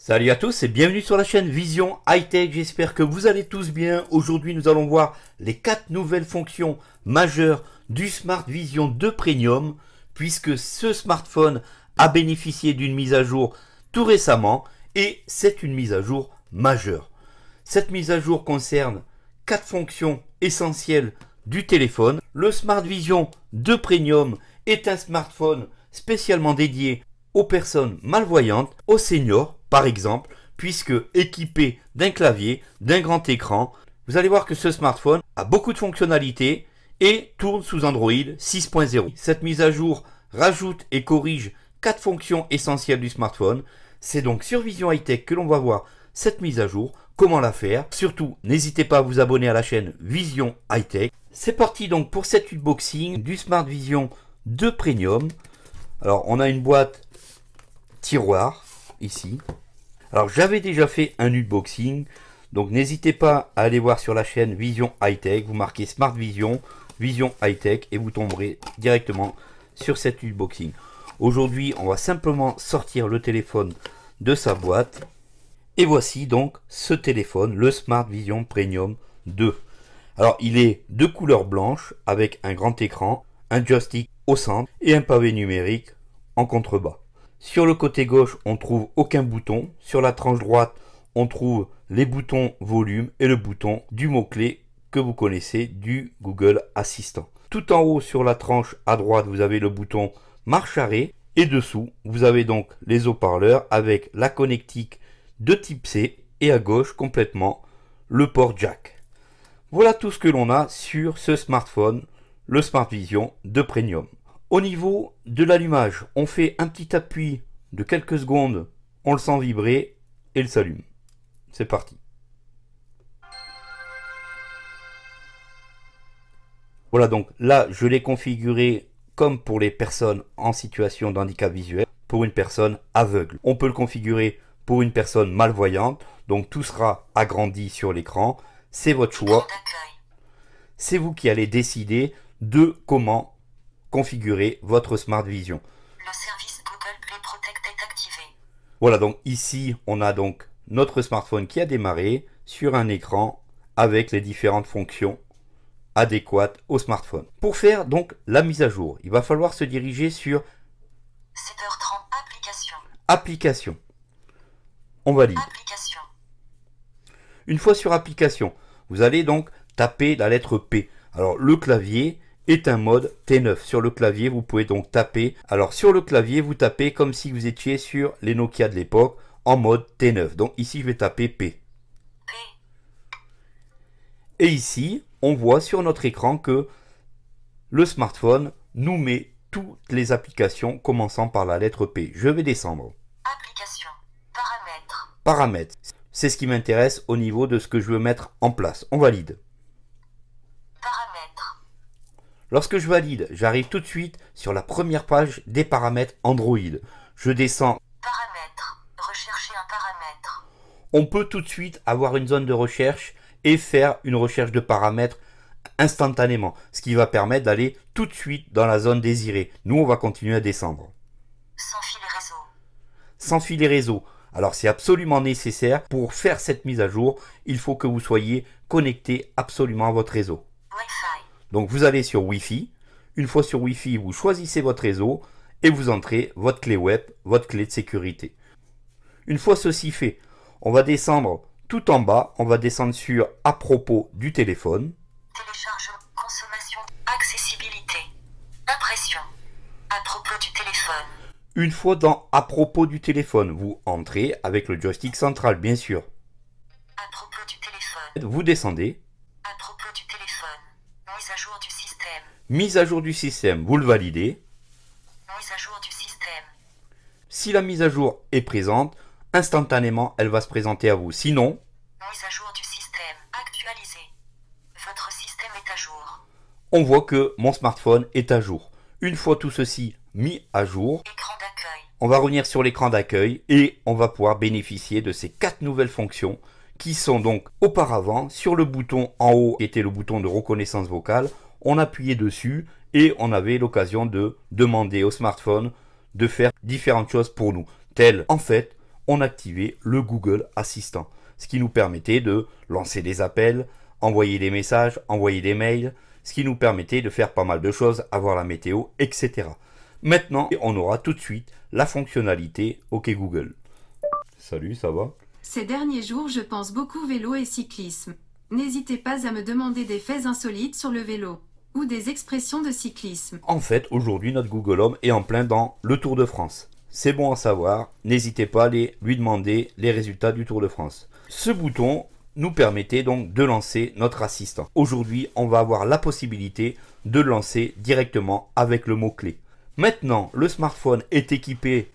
Salut à tous et bienvenue sur la chaîne Vision High Tech, j'espère que vous allez tous bien. Aujourd'hui nous allons voir les quatre nouvelles fonctions majeures du Smart Vision 2 Premium puisque ce smartphone a bénéficié d'une mise à jour tout récemment et c'est une mise à jour majeure. Cette mise à jour concerne quatre fonctions essentielles du téléphone. Le Smart Vision 2 Premium est un smartphone spécialement dédié aux personnes malvoyantes, aux seniors par exemple, puisque équipé d'un clavier, d'un grand écran, vous allez voir que ce smartphone a beaucoup de fonctionnalités et tourne sous Android 6.0. Cette mise à jour rajoute et corrige quatre fonctions essentielles du smartphone. C'est donc sur Vision Tech que l'on va voir cette mise à jour, comment la faire. Surtout, n'hésitez pas à vous abonner à la chaîne Vision Hightech. C'est parti donc pour cet unboxing du Smart Vision 2 Premium. Alors, on a une boîte tiroir ici. Alors j'avais déjà fait un unboxing, donc n'hésitez pas à aller voir sur la chaîne Vision High Tech, vous marquez Smart Vision, Vision High Tech et vous tomberez directement sur cet unboxing. Aujourd'hui on va simplement sortir le téléphone de sa boîte. Et voici donc ce téléphone, le Smart Vision Premium 2. Alors il est de couleur blanche avec un grand écran, un joystick au centre et un pavé numérique en contrebas. Sur le côté gauche, on trouve aucun bouton. Sur la tranche droite, on trouve les boutons volume et le bouton du mot-clé que vous connaissez du Google Assistant. Tout en haut sur la tranche à droite, vous avez le bouton marche arrêt et dessous, vous avez donc les haut-parleurs avec la connectique de type C et à gauche complètement le port jack. Voilà tout ce que l'on a sur ce smartphone, le Smart Vision de Premium. Au niveau de l'allumage, on fait un petit appui de quelques secondes, on le sent vibrer et il s'allume. C'est parti. Voilà donc là je l'ai configuré comme pour les personnes en situation d'handicap visuel, pour une personne aveugle. On peut le configurer pour une personne malvoyante, donc tout sera agrandi sur l'écran. C'est votre choix. C'est vous qui allez décider de comment configurer votre Smart Vision. Le service Google Play Protect est activé. Voilà, donc ici, on a donc notre smartphone qui a démarré sur un écran avec les différentes fonctions adéquates au smartphone. Pour faire donc la mise à jour, il va falloir se diriger sur 7h30 application. On va Application. Une fois sur application, vous allez donc taper la lettre P. Alors le clavier est un mode T9. Sur le clavier, vous pouvez donc taper. Alors sur le clavier, vous tapez comme si vous étiez sur les Nokia de l'époque en mode T9. Donc ici, je vais taper P. Et ici, on voit sur notre écran que le smartphone nous met toutes les applications commençant par la lettre P. Je vais descendre. Application. Paramètres. Paramètres. C'est ce qui m'intéresse au niveau de ce que je veux mettre en place. On valide. Lorsque je valide, j'arrive tout de suite sur la première page des paramètres Android. Je descends Paramètres. Rechercher un paramètre. On peut tout de suite avoir une zone de recherche et faire une recherche de paramètres instantanément, ce qui va permettre d'aller tout de suite dans la zone désirée. Nous, on va continuer à descendre. Sans filer réseau. Sans réseau. Alors c'est absolument nécessaire pour faire cette mise à jour, il faut que vous soyez connecté absolument à votre réseau. Donc vous allez sur Wi-Fi. Une fois sur Wi-Fi, vous choisissez votre réseau et vous entrez votre clé web, votre clé de sécurité. Une fois ceci fait, on va descendre tout en bas, on va descendre sur à propos du téléphone. Téléchargement, consommation, accessibilité, impression, à propos du téléphone. Une fois dans à propos du téléphone, vous entrez avec le joystick central bien sûr. À propos du téléphone. Vous descendez. Mise à jour du système, vous le validez. Mise à jour du système. Si la mise à jour est présente, instantanément, elle va se présenter à vous. Sinon, mise à jour du système, Votre système est à jour. On voit que mon smartphone est à jour. Une fois tout ceci mis à jour, On va revenir sur l'écran d'accueil et on va pouvoir bénéficier de ces quatre nouvelles fonctions qui sont donc auparavant sur le bouton en haut qui était le bouton de reconnaissance vocale on appuyait dessus et on avait l'occasion de demander au smartphone de faire différentes choses pour nous. Tel, en fait, on activait le Google Assistant, ce qui nous permettait de lancer des appels, envoyer des messages, envoyer des mails, ce qui nous permettait de faire pas mal de choses, avoir la météo, etc. Maintenant, on aura tout de suite la fonctionnalité OK Google. Salut, ça va Ces derniers jours, je pense beaucoup vélo et cyclisme. N'hésitez pas à me demander des faits insolites sur le vélo ou des expressions de cyclisme. En fait, aujourd'hui, notre Google Home est en plein dans le Tour de France. C'est bon à savoir, n'hésitez pas à aller lui demander les résultats du Tour de France. Ce bouton nous permettait donc de lancer notre assistant. Aujourd'hui, on va avoir la possibilité de le lancer directement avec le mot-clé. Maintenant, le smartphone est équipé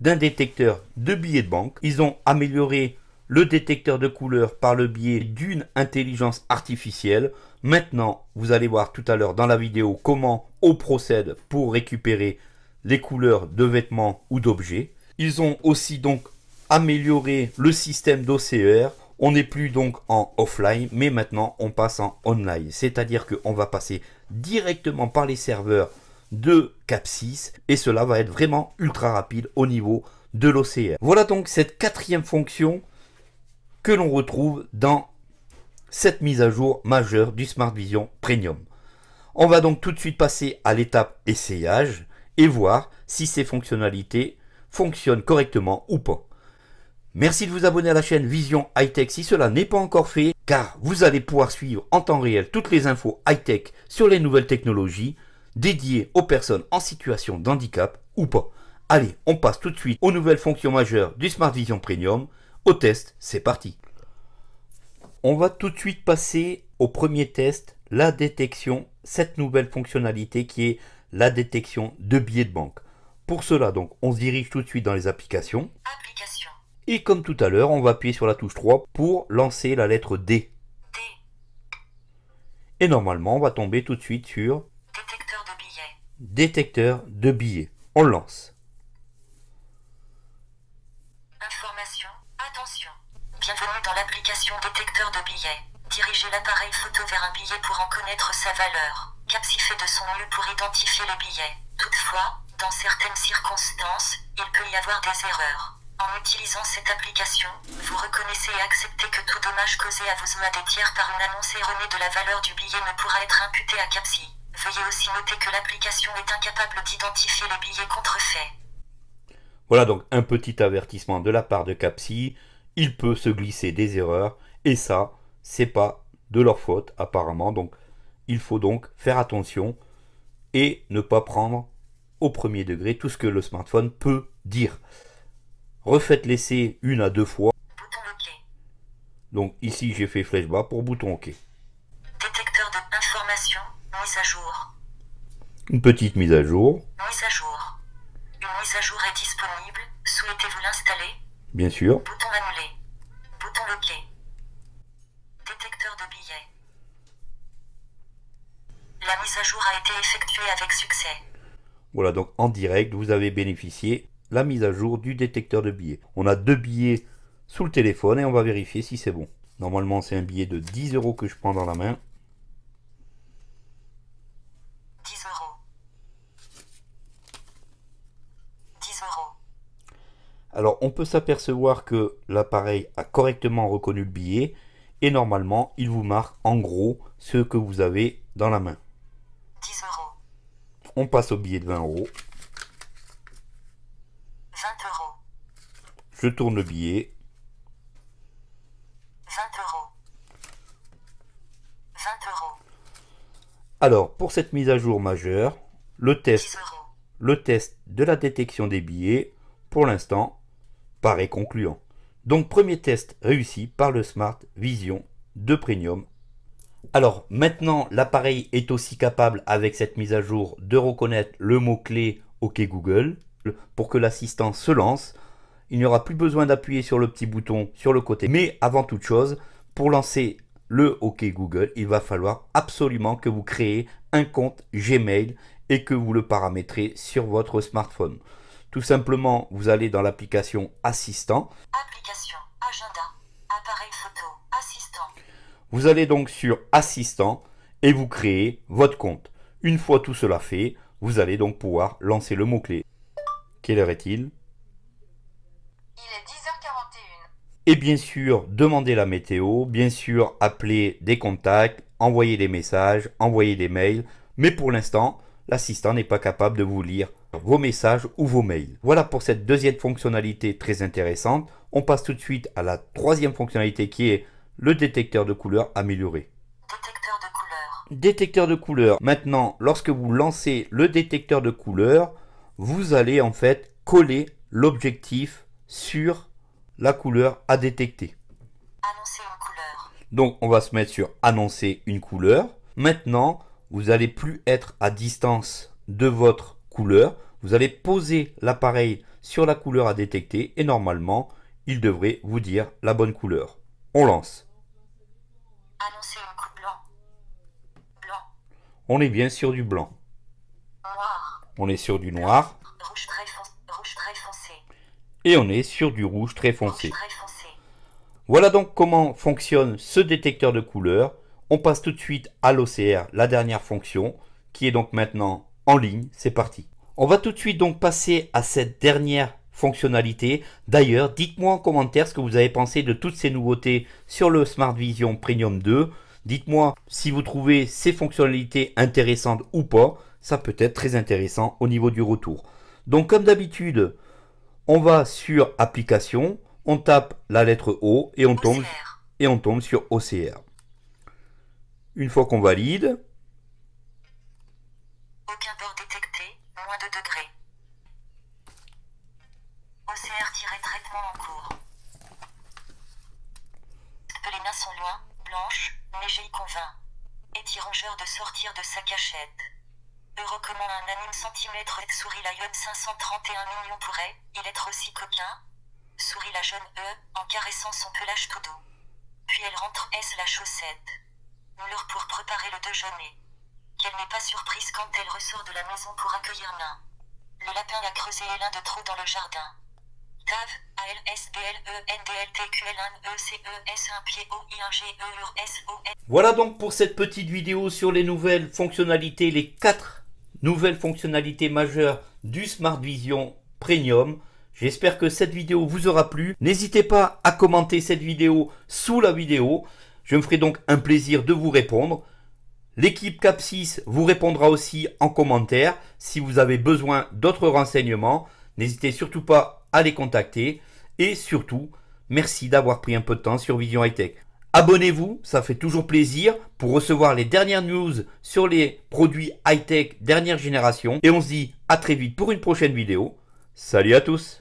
d'un détecteur de billets de banque. Ils ont amélioré le détecteur de couleurs par le biais d'une intelligence artificielle. Maintenant, vous allez voir tout à l'heure dans la vidéo comment on procède pour récupérer les couleurs de vêtements ou d'objets. Ils ont aussi donc amélioré le système d'OCR. E on n'est plus donc en offline, mais maintenant on passe en online. C'est-à-dire qu'on va passer directement par les serveurs de cap et cela va être vraiment ultra rapide au niveau de l'OCR. E voilà donc cette quatrième fonction que l'on retrouve dans cette mise à jour majeure du Smart Vision Premium. On va donc tout de suite passer à l'étape essayage et voir si ces fonctionnalités fonctionnent correctement ou pas. Merci de vous abonner à la chaîne Vision Hightech si cela n'est pas encore fait, car vous allez pouvoir suivre en temps réel toutes les infos high-tech sur les nouvelles technologies dédiées aux personnes en situation d'handicap ou pas. Allez, on passe tout de suite aux nouvelles fonctions majeures du Smart Vision Premium. Au test, c'est parti on va tout de suite passer au premier test, la détection, cette nouvelle fonctionnalité qui est la détection de billets de banque. Pour cela, donc, on se dirige tout de suite dans les applications. Et comme tout à l'heure, on va appuyer sur la touche 3 pour lancer la lettre D. Et normalement, on va tomber tout de suite sur détecteur de billets. Détecteur de billets. On lance. application détecteur de billets. Dirigez l'appareil photo vers un billet pour en connaître sa valeur. Capsi fait de son mieux pour identifier les billets. Toutefois, dans certaines circonstances, il peut y avoir des erreurs. En utilisant cette application, vous reconnaissez et acceptez que tout dommage causé à vos mains des tiers par une annonce erronée de la valeur du billet ne pourra être imputé à Capsi. Veuillez aussi noter que l'application est incapable d'identifier les billets contrefaits. Voilà donc un petit avertissement de la part de Capsi il peut se glisser des erreurs et ça, c'est pas de leur faute apparemment. Donc il faut donc faire attention et ne pas prendre au premier degré tout ce que le smartphone peut dire. Refaites l'essai une à deux fois. Donc ici j'ai fait flèche bas pour bouton OK. Détecteur d'information, mise à jour. Une petite mise à jour. Mise à jour. Une mise à jour est disponible. Souhaitez-vous l'installer Bien sûr. Bouton Bouton Détecteur de billets. La mise à jour a été effectuée avec succès. Voilà, donc en direct, vous avez bénéficié la mise à jour du détecteur de billets. On a deux billets sous le téléphone et on va vérifier si c'est bon. Normalement, c'est un billet de 10 euros que je prends dans la main. Alors on peut s'apercevoir que l'appareil a correctement reconnu le billet et normalement il vous marque en gros ce que vous avez dans la main. 10 On passe au billet de 20 euros. 20 Je tourne le billet. 20 euros. 20 Alors pour cette mise à jour majeure, le test, le test de la détection des billets pour l'instant, paraît concluant. Donc premier test réussi par le Smart Vision de Premium. Alors maintenant l'appareil est aussi capable avec cette mise à jour de reconnaître le mot-clé OK Google pour que l'assistant se lance. Il n'y aura plus besoin d'appuyer sur le petit bouton sur le côté. Mais avant toute chose, pour lancer le OK Google, il va falloir absolument que vous créez un compte Gmail et que vous le paramétrez sur votre smartphone. Tout simplement, vous allez dans l'application Assistant. Application, agenda, appareil photo, assistant. Vous allez donc sur Assistant et vous créez votre compte. Une fois tout cela fait, vous allez donc pouvoir lancer le mot-clé. Quelle heure est-il Il est 10h41. Et bien sûr, demandez la météo, bien sûr, appelez des contacts, envoyer des messages, envoyer des mails, mais pour l'instant, l'assistant n'est pas capable de vous lire vos messages ou vos mails. Voilà pour cette deuxième fonctionnalité très intéressante. On passe tout de suite à la troisième fonctionnalité qui est le détecteur de couleurs amélioré. Détecteur de couleurs. Détecteur de couleurs. Maintenant, lorsque vous lancez le détecteur de couleurs, vous allez en fait coller l'objectif sur la couleur à détecter. Annoncer une couleur. Donc on va se mettre sur annoncer une couleur. Maintenant, vous n'allez plus être à distance de votre vous allez poser l'appareil sur la couleur à détecter et normalement, il devrait vous dire la bonne couleur. On lance. On est bien sur du blanc. On est sur du noir. Et on est sur du rouge très foncé. Rouge très foncé. Voilà donc comment fonctionne ce détecteur de couleurs. On passe tout de suite à l'OCR, la dernière fonction, qui est donc maintenant en ligne, c'est parti. On va tout de suite donc passer à cette dernière fonctionnalité. D'ailleurs, dites-moi en commentaire ce que vous avez pensé de toutes ces nouveautés sur le Smart Vision Premium 2. Dites-moi si vous trouvez ces fonctionnalités intéressantes ou pas. Ça peut être très intéressant au niveau du retour. Donc comme d'habitude, on va sur application, on tape la lettre O et on tombe, et on tombe sur OCR. Une fois qu'on valide, aucun bord détecté, moins de degrés. OCR-traitement en cours. Les nains sont loin, blanches, mais j'y convainc. rongeur de sortir de sa cachette. Recommande un anime centimètre Sourit souris la 531 millions pourrait, il être aussi coquin Sourit la jeune E, en caressant son pelage tout doux. Puis elle rentre S la chaussette. leur pour préparer le déjeuner qu'elle n'est pas surprise quand elle ressort de la maison pour accueillir Nain. Le lapin a creusé l'un de trop dans le jardin. TAV, A S B L E N D L T Q L N E C E S 1 P O I N G E R S O N. Voilà donc pour cette petite vidéo sur les nouvelles fonctionnalités, les quatre nouvelles fonctionnalités majeures du Smart Vision Premium. J'espère que cette vidéo vous aura plu. N'hésitez pas à commenter cette vidéo sous la vidéo. Je me ferai donc un plaisir de vous répondre. L'équipe CAP6 vous répondra aussi en commentaire si vous avez besoin d'autres renseignements. N'hésitez surtout pas à les contacter. Et surtout, merci d'avoir pris un peu de temps sur Vision High Tech. Abonnez-vous, ça fait toujours plaisir pour recevoir les dernières news sur les produits high-tech dernière génération. Et on se dit à très vite pour une prochaine vidéo. Salut à tous